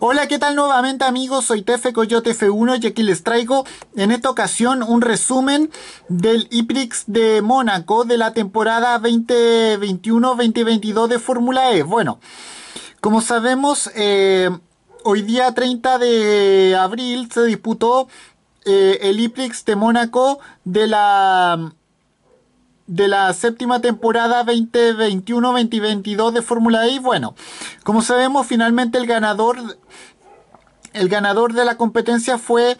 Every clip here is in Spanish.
Hola, ¿qué tal nuevamente amigos? Soy Tefe Coyote F1 y aquí les traigo en esta ocasión un resumen del IPRIX de Mónaco de la temporada 2021-2022 de Fórmula E. Bueno, como sabemos, eh, hoy día 30 de abril se disputó eh, el IPRIX de Mónaco de la de la séptima temporada 2021-2022 de Fórmula E. bueno, como sabemos, finalmente el ganador, el ganador de la competencia fue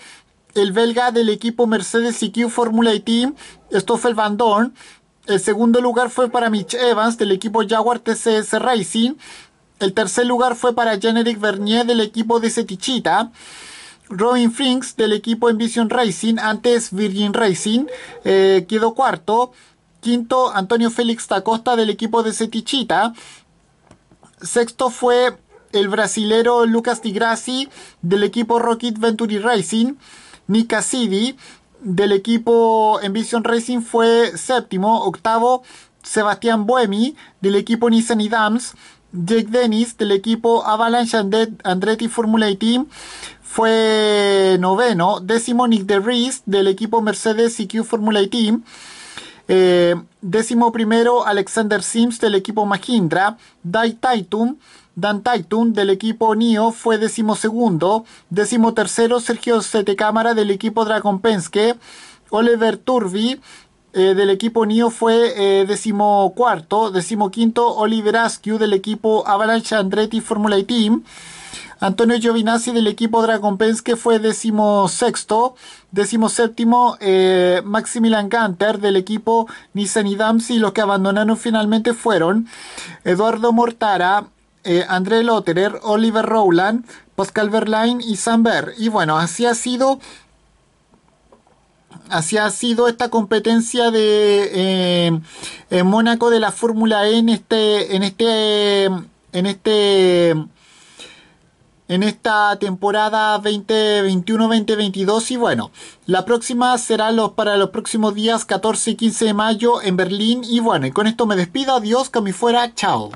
el belga del equipo Mercedes CQ Fórmula E Team, Stoffel Van Dorn. El segundo lugar fue para Mitch Evans del equipo Jaguar TCS Racing. El tercer lugar fue para Generic Bernier... del equipo de Setichita. Robin Frings del equipo Envision Racing, antes Virgin Racing, eh, quedó cuarto. Quinto, Antonio Félix Tacosta del equipo de Setichita. Sexto fue el brasilero Lucas Tigrassi del equipo Rocket Venturi Racing. Nick Cassidy del equipo Envision Racing fue séptimo. Octavo, Sebastián Buemi del equipo Nissan y Dams. Jake Dennis del equipo Avalanche Andretti Formula e Team fue noveno. Décimo, Nick DeRees del equipo Mercedes CQ Formula e Team. Eh, décimo Alexander Sims del equipo Mahindra. Dai Taitum. Dan Taitun del equipo NIO fue decimosegundo. tercero Sergio Setecámara del equipo Dragon Penske. Oliver Turbi eh, del equipo NIO fue eh, decimocuarto, decimoquinto Oliver Askew del equipo Avalanche Andretti Formula e Team. Antonio Giovinazzi del equipo Dragon que fue decimosexto, decimoséptimo eh, Maximilian Ganter del equipo Nissan y Damsi, los que abandonaron finalmente fueron Eduardo Mortara, André Lotterer, Oliver Rowland, Pascal Verlaine y Samber. Y bueno, así ha sido así ha sido esta competencia de eh, Mónaco de la Fórmula E en este, en este, en este, en esta temporada 2021-2022 y bueno, la próxima será para los próximos días 14 y 15 de mayo en Berlín y bueno, y con esto me despido, adiós, que me fuera, chao.